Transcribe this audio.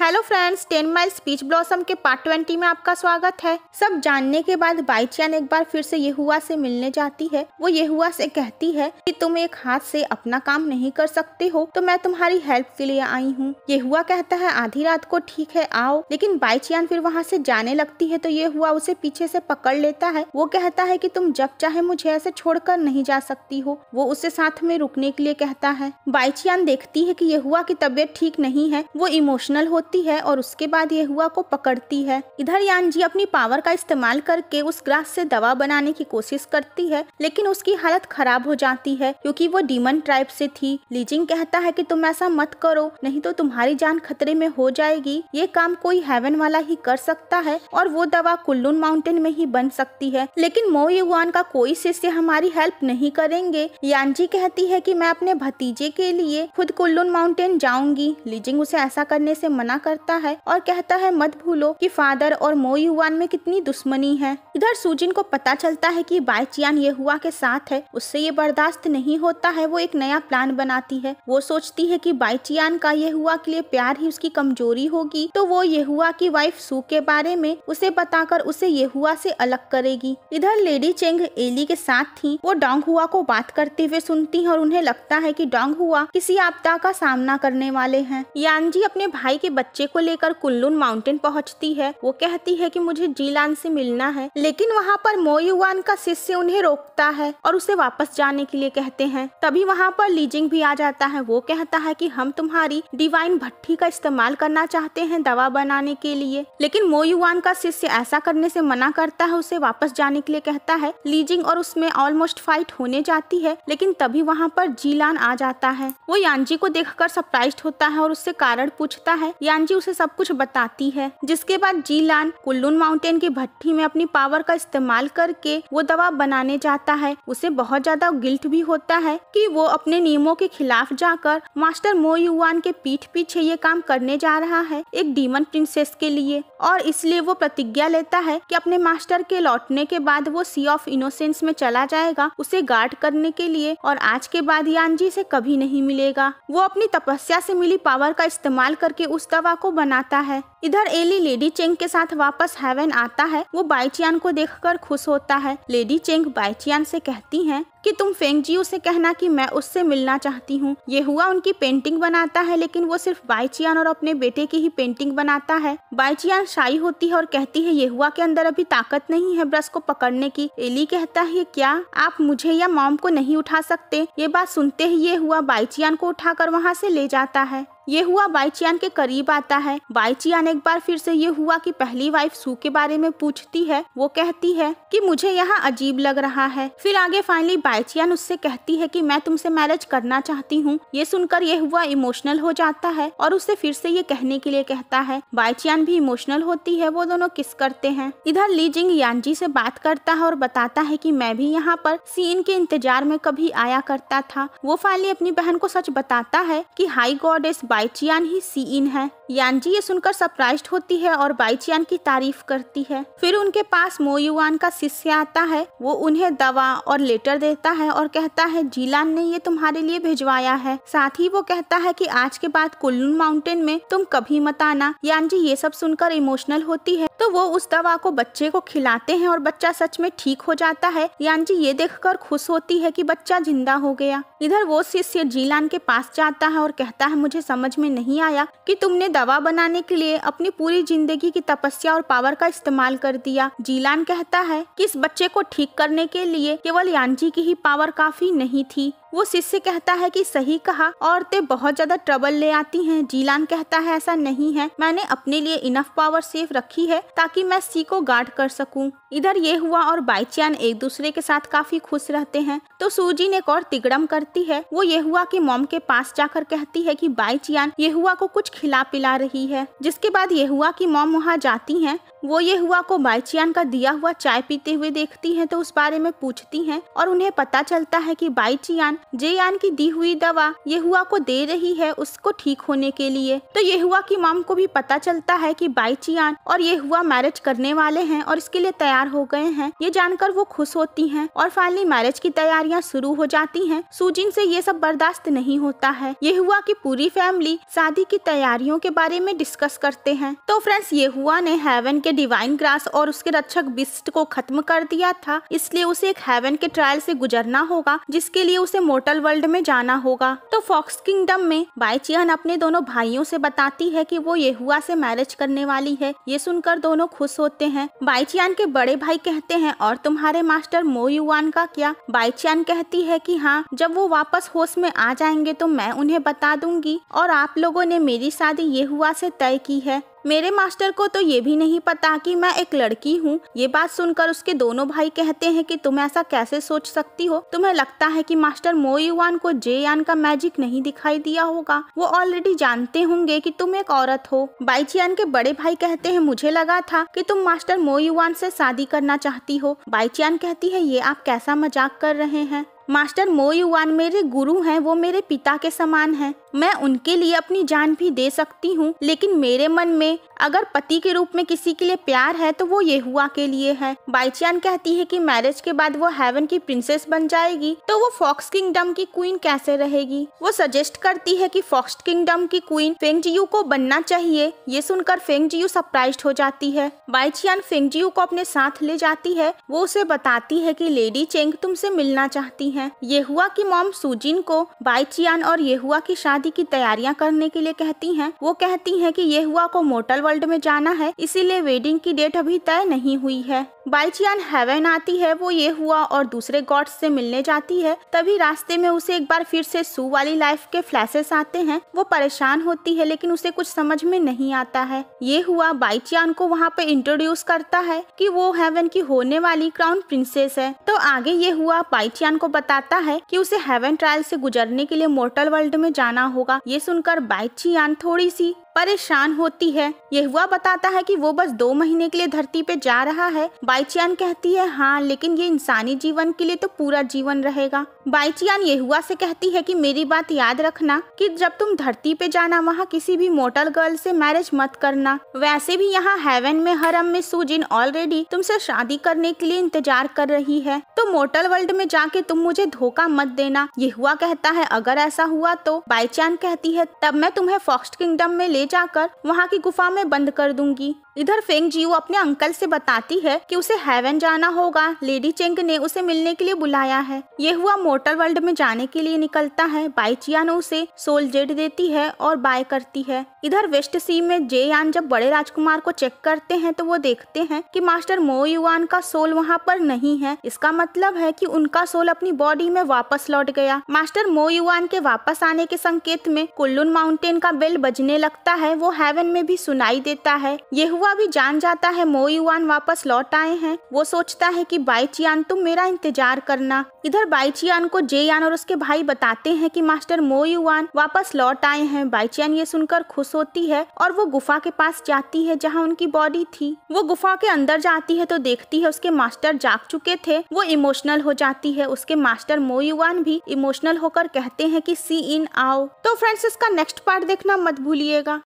hello friends ten mile speech blossom के part twenty में आपका स्वागत है सब जानने के बाद बाईचान एक बार फिर से यहुआ से मिलने जाती है वो यहुआ से कहती है कि तुम एक हाथ से अपना काम नहीं कर सकते हो तो मैं तुम्हारी हेल्प के लिए आई हूँ यहुआ कहता है आधी रात को ठीक है आओ लेकिन बाईचान फिर वहाँ से जाने लगती है तो ये हुआ उसे पीछे से पकड़ लेता है वो कहता है की तुम जब चाहे मुझे ऐसे कर नहीं जा सकती हो वो उसे साथ में रुकने के लिए कहता है बाईचियान देखती है की यहुआ की तबीयत ठीक नहीं है वो इमोशनल होती होती है और उसके बाद ये हुआ को पकड़ती है इधर यानजी अपनी पावर का इस्तेमाल करके उस ग्रास से दवा बनाने की कोशिश करती है लेकिन उसकी हालत खराब हो जाती है क्योंकि वो डीमन ट्राइब से थी लीजिंग कहता है कि तुम ऐसा मत करो नहीं तो तुम्हारी जान खतरे में हो जाएगी ये काम कोई हेवन वाला ही कर सकता है और वो दवा कुल्लून माउंटेन में ही बन सकती है लेकिन मो युवान का कोई शिष्य हमारी हेल्प नहीं करेंगे यानजी कहती है की मैं अपने भतीजे के लिए खुद कुल्लून माउंटेन जाऊंगी लीजिंग उसे ऐसा करने से मना मना करता है और कहता है मत भूलो कि फादर और युवान में कितनी दुश्मनी है इधर सुजिन को पता चलता है कि बाईचियान हुआ के साथ है उससे ये बर्दाश्त नहीं होता है वो एक नया प्लान बनाती है वो सोचती है कि बाईचियान का हुआ के लिए प्यार ही उसकी कमजोरी होगी तो वो हुआ की वाइफ सू के बारे में उसे बताकर उसे हुआ से अलग करेगी इधर लेडी चेंग एली के साथ थी वो डोंग हुआ को बात करते हुए सुनती है और उन्हें लगता है कि डोंग हुआ किसी आपदा का सामना करने वाले हैं यांगजी अपने भाई के बच्चे को लेकर कुल्लून माउंटेन पहुंचती है वो कहती है कि मुझे जीलान से मिलना है लेकिन वहाँ पर मोयुवान का शिष्य उन्हें रोकता है और उसे वापस जाने के लिए कहते हैं तभी वहाँ पर लीजिंग भी आ जाता है वो कहता है की हम तुम्हारी डिवाइन भट्टी का इस्तेमाल करना चाहते है दवा बनाने के लिए लेकिन मोयुआन का शिष्य ऐसा करने से मना करता है उसे वापस जाने के लिए कहता है लीजिंग और उसमें ऑलमोस्ट फाइट होने जाती है लेकिन तभी वहाँ पर जीलान आ जाता है वो यांजी को देखकर सरप्राइज होता है और उससे कारण पूछता है या जी उसे सब कुछ बताती है जिसके बाद जीलान कुल्लून माउंटेन की भट्टी में अपनी पावर का इस्तेमाल करके वो दवा बनाने जाता है उसे बहुत ज्यादा गिल्ट भी होता है कि वो अपने नियमों के खिलाफ जाकर मास्टर मो युवान के पीठ पीछे ये काम करने जा रहा है एक डीमन प्रिंसेस के लिए और इसलिए वो प्रतिज्ञा लेता है की अपने मास्टर के लौटने के बाद वो सी ऑफ इनोसेंस में चला जाएगा उसे गार्ड करने के लिए और आज के बाद यानजी से कभी नहीं मिलेगा वो अपनी तपस्या से मिली पावर का इस्तेमाल करके उस दवा दवा को बनाता है इधर एली लेडी चेंग के साथ वापस हेवन आता है वो बाईचियान को देखकर खुश होता है लेडी चेंग बाईचियान से कहती हैं कि तुम फेंगजियो से कहना कि मैं उससे मिलना चाहती हूँ ये हुआ उनकी पेंटिंग बनाता है लेकिन वो सिर्फ बाईचियान और अपने बेटे की ही पेंटिंग बनाता है बाईचियान शाही होती है और कहती है ये हुआ के अंदर अभी ताकत नहीं है ब्रश को पकड़ने की एली कहता है क्या आप मुझे या मॉम को नहीं उठा सकते ये बात सुनते ही ये हुआ बाईचियान को कर वहाँ से ले जाता है ये हुआ बाईचियान के करीब आता है बाईचियान एक बार फिर से ये हुआ कि पहली वाइफ सू के बारे में पूछती है वो कहती है कि मुझे यहाँ अजीब लग रहा है फिर आगे फाइनली बाइचियान उससे कहती है कि मैं तुमसे मैरिज करना चाहती हूँ ये सुनकर ये हुआ इमोशनल हो जाता है और उसे फिर से ये कहने के लिए कहता है बाइचियान भी इमोशनल होती है वो दोनों किस करते हैं इधर लीजिंग यानजी से बात करता है और बताता है की मैं भी यहाँ पर सीन के इंतजार में कभी आया करता था वो फाइनली अपनी बहन को सच बताता है की हाई गॉडेस बाइचियान ही सीन है यानजी ये सुनकर सरप्राइज होती है और बाईचियान की तारीफ करती है फिर उनके पास मोयुआन का शिष्य आता है वो उन्हें दवा और लेटर देता है और कहता है जीलान ने ये तुम्हारे लिए भिजवाया है साथ ही वो कहता है कि आज के बाद कुल्लू माउंटेन में तुम कभी मत आना यानजी ये सब सुनकर इमोशनल होती है तो वो उस दवा को बच्चे को खिलाते हैं और बच्चा सच में ठीक हो जाता है यानजी ये देखकर खुश होती है कि बच्चा जिंदा हो गया इधर वो शिष्य जीलान के पास जाता है और कहता है मुझे समझ में नहीं आया कि तुमने दवा बनाने के लिए अपनी पूरी जिंदगी की तपस्या और पावर का इस्तेमाल कर दिया जीलान कहता है कि इस बच्चे को ठीक करने के लिए केवल यांजी की ही पावर काफी नहीं थी वो शिष्य कहता है कि सही कहा औरतें बहुत ज्यादा ट्रबल ले आती हैं जीलान कहता है ऐसा नहीं है मैंने अपने लिए इनफ पावर सेफ रखी है ताकि मैं सी को गार्ड कर सकूं इधर ये हुआ और बाईचान एक दूसरे के साथ काफी खुश रहते हैं तो सूजी ने एक और तिगड़म करती है वो ये हुआ की मोम के पास जाकर कहती है की बाईचियान ये हुआ को कुछ खिला पिला रही है जिसके बाद ये हुआ की मोम वहाँ जाती है वो ये हुआ को बाईचियान का दिया हुआ चाय पीते हुए देखती हैं तो उस बारे में पूछती हैं और उन्हें पता चलता है कि बाईचियान जेयान की दी हुई दवा ये हुआ को दे रही है उसको ठीक होने के लिए तो ये हुआ की माम को भी पता चलता है की बाईचियान और ये हुआ मैरिज करने वाले हैं और इसके लिए तैयार हो गए हैं ये जानकर वो खुश होती है और फाइनली मैरिज की तैयारियाँ शुरू हो जाती है सुजिन से ये सब बर्दाश्त नहीं होता है ये हुआ की पूरी फैमिली शादी की तैयारियों के बारे में डिस्कस करते हैं तो फ्रेंड्स ये हुआ ने हेवन के डिवाइन ग्रास और उसके रक्षक बिस्ट को खत्म कर दिया था इसलिए उसे एक हेवन के ट्रायल से गुजरना होगा जिसके लिए उसे मोटल वर्ल्ड में जाना होगा तो फॉक्स किंगडम में बाईचियन अपने दोनों भाइयों से बताती है कि वो येहुआ से मैरिज करने वाली है ये सुनकर दोनों खुश होते हैं बाईचियान के बड़े भाई कहते हैं और तुम्हारे मास्टर मोयुआन का क्या बाईचियान कहती है की हाँ जब वो वापस होश में आ जाएंगे तो मैं उन्हें बता दूंगी और आप लोगों ने मेरी शादी ये हुआ से तय की है मेरे मास्टर को तो ये भी नहीं पता कि मैं एक लड़की हूँ ये बात सुनकर उसके दोनों भाई कहते हैं कि तुम ऐसा कैसे सोच सकती हो तुम्हें लगता है कि मास्टर मोयुआन को जे यान का मैजिक नहीं दिखाई दिया होगा वो ऑलरेडी जानते होंगे कि तुम एक औरत हो बाईचियान के बड़े भाई कहते हैं मुझे लगा था कि तुम मास्टर मोयुआन से शादी करना चाहती हो बाईचियान कहती है ये आप कैसा मजाक कर रहे हैं मास्टर मोयुआन मेरे गुरु हैं वो मेरे पिता के समान हैं मैं उनके लिए अपनी जान भी दे सकती हूँ लेकिन मेरे मन में अगर पति के रूप में किसी के लिए प्यार है तो वो येहुआ के लिए है बाईचान कहती है कि मैरिज के बाद वो हेवन की प्रिंसेस बन जाएगी तो वो फॉक्स किंगडम की क्वीन कैसे रहेगी वो सजेस्ट करती है कि फॉक्स किंगडम की क्वीन फेंगजियू को बनना चाहिए ये सुनकर फेंगजियू सरप्राइज हो जाती है बाईचान फेंगजियू को अपने साथ ले जाती है वो उसे बताती है की लेडी चेंग तुमसे मिलना चाहती है येहुआ की मॉम सुजिन को बाईचियान और येहुआ की शादी की तैयारियां करने के लिए कहती हैं वो कहती हैं कि येहुआ को मोटल वर्ल्ड में जाना है इसीलिए वेडिंग की डेट अभी तय नहीं हुई है बाईचियान हेवन आती है वो ये हुआ और दूसरे गॉड से मिलने जाती है तभी रास्ते में उसे एक बार फिर से सू वाली लाइफ के फ्लैशेस आते हैं वो परेशान होती है लेकिन उसे कुछ समझ में नहीं आता है ये हुआ बाईचियान को वहाँ पे इंट्रोड्यूस करता है कि वो हेवन की होने वाली क्राउन प्रिंसेस है तो आगे ये हुआ बाईचियान को बताता है की उसे हेवन ट्रायल से गुजरने के लिए मोर्टल वर्ल्ड में जाना होगा ये सुनकर बाईचियान थोड़ी सी परेशान होती है यह हुआ बताता है कि वो बस दो महीने के लिए धरती पे जा रहा है बाईचान कहती है हाँ लेकिन ये इंसानी जीवन के लिए तो पूरा जीवन रहेगा बाईचियान यहुआ से कहती है कि मेरी बात याद रखना कि जब तुम धरती पे जाना वहाँ किसी भी मोटल गर्ल से मैरिज मत करना वैसे भी यहाँ हेवन में हरम में सुजिन ऑलरेडी तुमसे शादी करने के लिए इंतजार कर रही है तो मोटल वर्ल्ड में जाके तुम मुझे धोखा मत देना यहुआ कहता है अगर ऐसा हुआ तो बाईचान कहती है तब मैं तुम्हें फॉक्स्ट किंगडम में ले जाकर वहाँ की गुफा में बंद कर दूंगी इधर फेंग जीव अपने अंकल से बताती है कि उसे हेवन जाना होगा लेडी चेंग ने उसे मिलने के लिए बुलाया है ये हुआ मोटर वर्ल्ड में जाने के लिए निकलता है बाईचियान उसे सोल जेड देती है और बाय करती है इधर वेस्ट सी में जे यान जब बड़े राजकुमार को चेक करते हैं तो वो देखते हैं कि मास्टर मो युआन का सोल वहाँ पर नहीं है इसका मतलब है की उनका सोल अपनी बॉडी में वापस लौट गया मास्टर मो युआन के वापस आने के संकेत में कुल्लून माउंटेन का बेल बजने लगता है वो हेवन में भी सुनाई देता है ये हुआ युवा भी जान जाता है मोयुआन वापस लौट आए हैं वो सोचता है कि बाईचियान तुम मेरा इंतजार करना इधर बाईचियान को जेयान और उसके भाई बताते हैं कि मास्टर मोयुआन वापस लौट आए हैं बाईचियान ये सुनकर खुश होती है और वो गुफा के पास जाती है जहाँ उनकी बॉडी थी वो गुफा के अंदर जाती है तो देखती है उसके मास्टर जाग चुके थे वो इमोशनल हो जाती है उसके मास्टर मोयुआन भी इमोशनल होकर कहते हैं की सी इन आओ तो फ्रेंड्स इसका नेक्स्ट पार्ट देखना मत भूलिएगा